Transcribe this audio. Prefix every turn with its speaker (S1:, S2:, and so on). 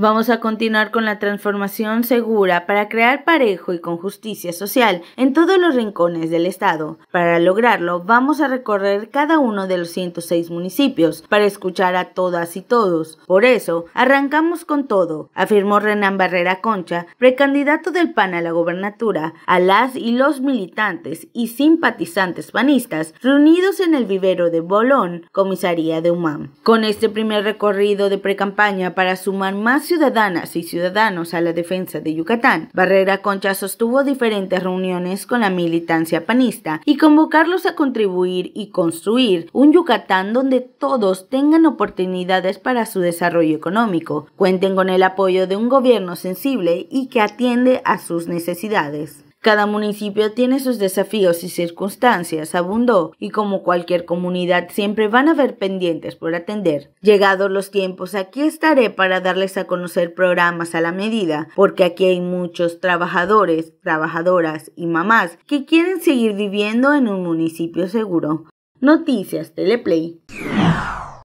S1: Vamos a continuar con la transformación segura para crear parejo y con justicia social en todos los rincones del Estado. Para lograrlo, vamos a recorrer cada uno de los 106 municipios para escuchar a todas y todos. Por eso, arrancamos con todo, afirmó Renan Barrera Concha, precandidato del PAN a la gobernatura, a las y los militantes y simpatizantes panistas reunidos en el vivero de Bolón, comisaría de UMAM. Con este primer recorrido de precampaña para sumar más ciudadanas y ciudadanos a la defensa de Yucatán, Barrera Concha sostuvo diferentes reuniones con la militancia panista y convocarlos a contribuir y construir un Yucatán donde todos tengan oportunidades para su desarrollo económico, cuenten con el apoyo de un gobierno sensible y que atiende a sus necesidades. Cada municipio tiene sus desafíos y circunstancias, abundó, y como cualquier comunidad siempre van a haber pendientes por atender. Llegados los tiempos, aquí estaré para darles a conocer programas a la medida, porque aquí hay muchos trabajadores, trabajadoras y mamás que quieren seguir viviendo en un municipio seguro. Noticias Teleplay.